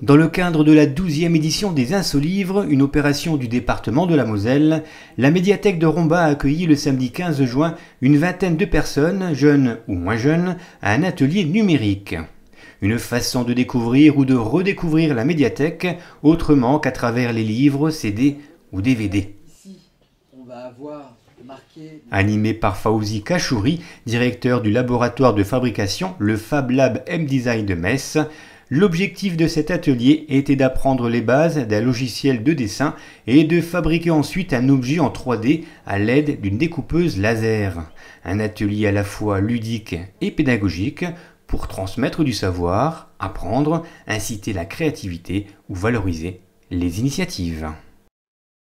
Dans le cadre de la 12e édition des Livres, une opération du département de la Moselle, la médiathèque de Romba a accueilli le samedi 15 juin une vingtaine de personnes, jeunes ou moins jeunes, à un atelier numérique. Une façon de découvrir ou de redécouvrir la médiathèque autrement qu'à travers les livres, CD ou DVD. Animé par Faouzi Kachouri, directeur du laboratoire de fabrication, le Fab Lab M-Design de Metz, L'objectif de cet atelier était d'apprendre les bases d'un logiciel de dessin et de fabriquer ensuite un objet en 3D à l'aide d'une découpeuse laser. Un atelier à la fois ludique et pédagogique pour transmettre du savoir, apprendre, inciter la créativité ou valoriser les initiatives.